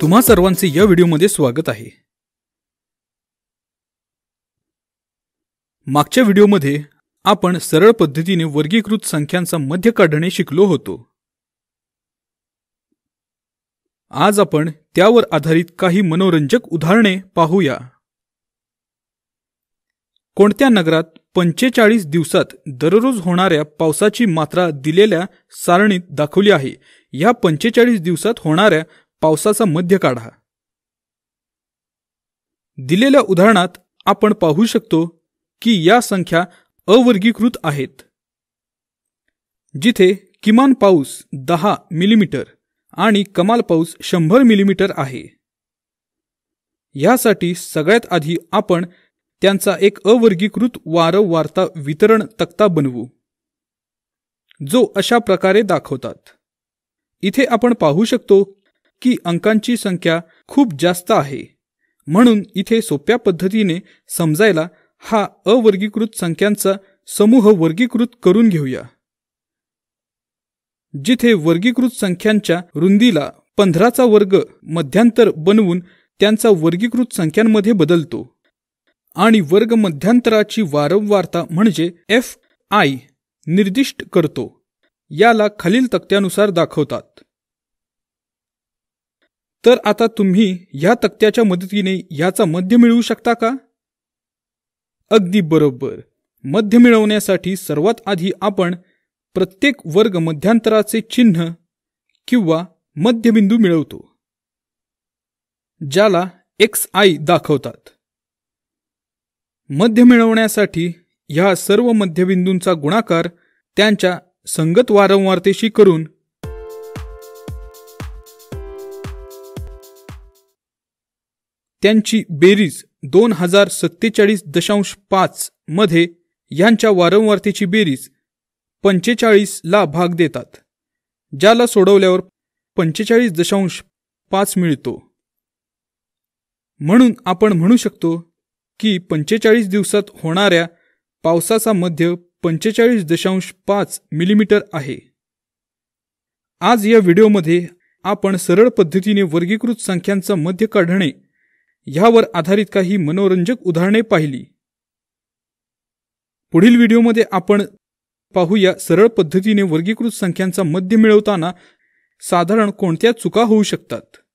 तुम्हा सर्वांचे या व्हिडिओमध्ये स्वागत आहे मागच्या व्हिडिओमध्ये आपण सरळ पद्धतीने वर्गीकृत संख्यांचा मध्य काढणे शिकलो होतो आज आपण त्यावर आधारित काही मनोरंजक उदाहरणे पाहूया कोणत्या नगरात पंचेचाळीस दिवसात दररोज होणाऱ्या पावसाची मात्रा दिलेल्या सारणीत दाखवली आहे या पंचेचाळीस दिवसात होणाऱ्या पावसाचा मध्य काढा दिलेल्या उदाहरणात आपण पाहू शकतो की या संख्या अवर्गीकृत आहेत जिथे किमान पाऊस दहा मिलीमीटर आणि कमाल पाऊस शंभर मिलीमीटर आहे यासाठी सगळ्यात आधी आपण त्यांचा एक अवर्गीकृत वारंवारता वितरण तक्ता बनवू जो अशा प्रकारे दाखवतात इथे आपण पाहू शकतो की अंकांची संख्या खूप जास्त आहे म्हणून इथे सोप्या पद्धतीने समजायला हा अवर्गीकृत संख्यांचा समूह वर्गीकृत करून घेऊया जिथे वर्गीकृत संख्यांच्या रुंदीला पंधराचा वर्ग मध्यांतर बनवून त्यांचा वर्गीकृत संख्यांमध्ये बदलतो आणि वर्ग मध्यांतराची वारंवारता म्हणजे एफ आय निर्दिष्ट करतो याला खालील तक्त्यानुसार दाखवतात तर आता तुम्ही ह्या तक्त्याच्या मदतीने याचा मध्य मिळवू शकता का अगदी बरोबर मध्य मिळवण्यासाठी सर्वात आधी आपण प्रत्येक वर्ग मध्यांतराचे चिन्ह किंवा मध्यबिंदू मिळवतो ज्याला एक्स आय दाखवतात मध्य मिळवण्यासाठी ह्या सर्व मध्यबिंदूंचा गुणाकार त्यांच्या संगत वारंवारतेशी करून त्यांची बेरीज दोन हजार सत्तेचाळीस दशांश पाच मध्ये यांच्या वारंवारतेची बेरीज ला भाग देतात ज्याला सोडवल्यावर पंचेचाळीस दशांश पाच मिळतो म्हणून आपण म्हणू शकतो की पंचेचाळीस दिवसात होणाऱ्या पावसाचा मध्य पंचेचाळीस दशांश पाच मिलीमीटर आहे आज या व्हिडिओमध्ये आपण सरळ पद्धतीने वर्गीकृत संख्यांचा मध्य काढणे यावर आधारित काही मनोरंजक उदाहरणे पाहिली पुढील व्हिडिओमध्ये आपण पाहूया सरळ पद्धतीने वर्गीकृत संख्यांचा मध्य मिळवताना साधारण कोणत्या चुका होऊ शकतात